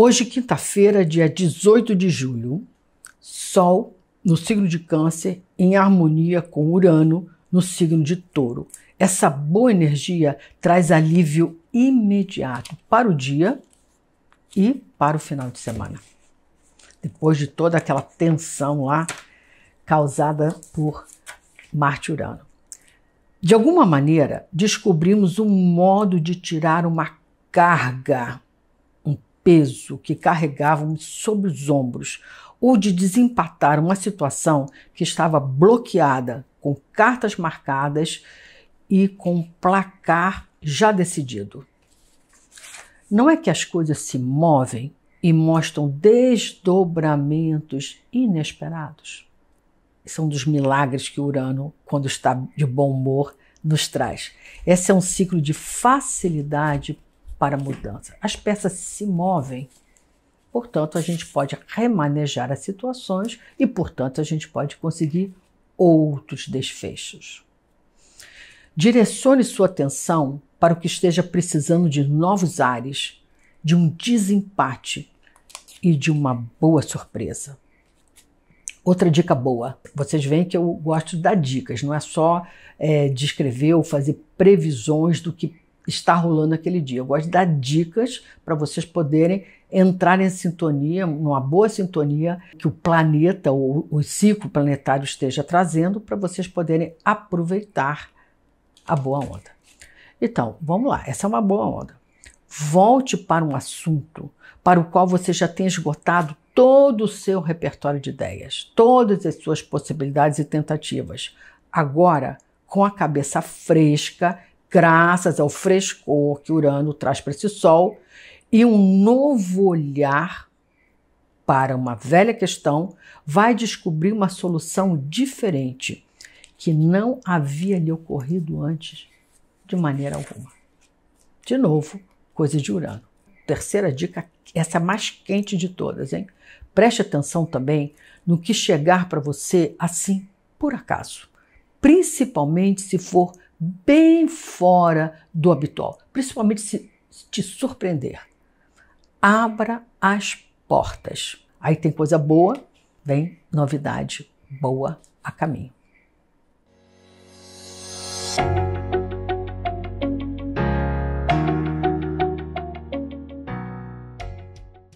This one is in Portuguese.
Hoje, quinta-feira, dia 18 de julho, Sol no signo de Câncer em harmonia com Urano no signo de Touro. Essa boa energia traz alívio imediato para o dia e para o final de semana. Depois de toda aquela tensão lá causada por Marte Urano. De alguma maneira, descobrimos um modo de tirar uma carga peso que carregavam sobre os ombros, o de desempatar uma situação que estava bloqueada com cartas marcadas e com placar já decidido. Não é que as coisas se movem e mostram desdobramentos inesperados. São é um dos milagres que Urano, quando está de bom humor, nos traz. Esse é um ciclo de facilidade para mudança. As peças se movem, portanto, a gente pode remanejar as situações e, portanto, a gente pode conseguir outros desfechos. Direcione sua atenção para o que esteja precisando de novos ares, de um desempate e de uma boa surpresa. Outra dica boa. Vocês veem que eu gosto de dar dicas, não é só é, descrever ou fazer previsões do que está rolando aquele dia. Eu gosto de dar dicas para vocês poderem entrar em sintonia, numa boa sintonia que o planeta, ou o ciclo planetário esteja trazendo, para vocês poderem aproveitar a boa onda. Então, vamos lá, essa é uma boa onda. Volte para um assunto para o qual você já tem esgotado todo o seu repertório de ideias, todas as suas possibilidades e tentativas. Agora, com a cabeça fresca graças ao frescor que Urano traz para esse Sol e um novo olhar para uma velha questão, vai descobrir uma solução diferente que não havia lhe ocorrido antes de maneira alguma. De novo, coisa de Urano. Terceira dica, essa é mais quente de todas, hein? Preste atenção também no que chegar para você assim, por acaso, principalmente se for bem fora do habitual, principalmente se te surpreender. Abra as portas. Aí tem coisa boa, vem novidade boa a caminho.